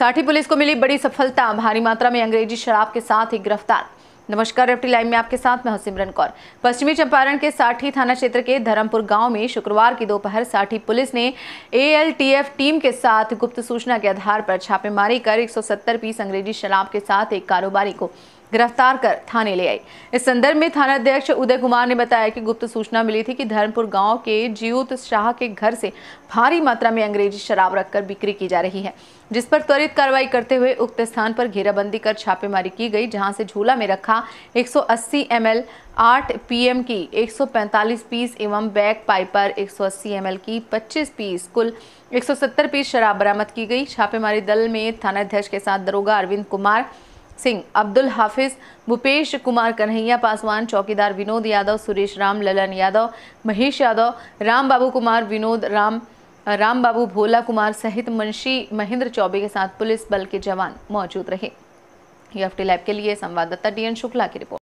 साठी पुलिस को मिली बड़ी सफलता भारी मात्रा में अंग्रेजी शराब के साथ ही गिरफ्तार नमस्कार रेफ्टी लाइव में आपके साथ मैं हसिमरन कौर पश्चिमी चंपारण के साठी थाना क्षेत्र के धर्मपुर गांव में शुक्रवार की दोपहर साठी पुलिस ने एएलटीएफ टीम के साथ गुप्त सूचना के आधार पर छापेमारी कर 170 पीस अंग्रेजी शराब के साथ एक कारोबारी को गिरफ्तार कर थाने ले आई इस संदर्भ में थाना अध्यक्ष उदय कुमार ने बताया कि गुप्त सूचना मिली थी कि धर्मपुर गांव के जीवत शाह के घर से भारी मात्रा में अंग्रेजी शराब रखकर बिक्री की जा रही है जिस पर त्वरित कार्रवाई करते हुए उक्त स्थान पर घेराबंदी कर छापेमारी की गई जहां से झूला में रखा 180 ml 8 पीएम की 145 पीस एवं बैग पाइपर 180 ml की 25 पीस कुल 170 पीस शराब बरामद की गई छापेमारी दल में थानाध्यक्ष के साथ दरोगा अरविंद कुमार सिंह अब्दुल हाफिज भूपेश कुमार कन्हैया पासवान चौकीदार विनोद यादव सुरेश राम ललन यादव महेश यादव राम बाबू कुमार विनोद राम राम बाबू भोला कुमार सहित मुंशी महेंद्र चौबे के साथ पुलिस बल के जवान मौजूद रहे यूएफटी के लिए संवाददाता डीएन शुक्ला की रिपोर्ट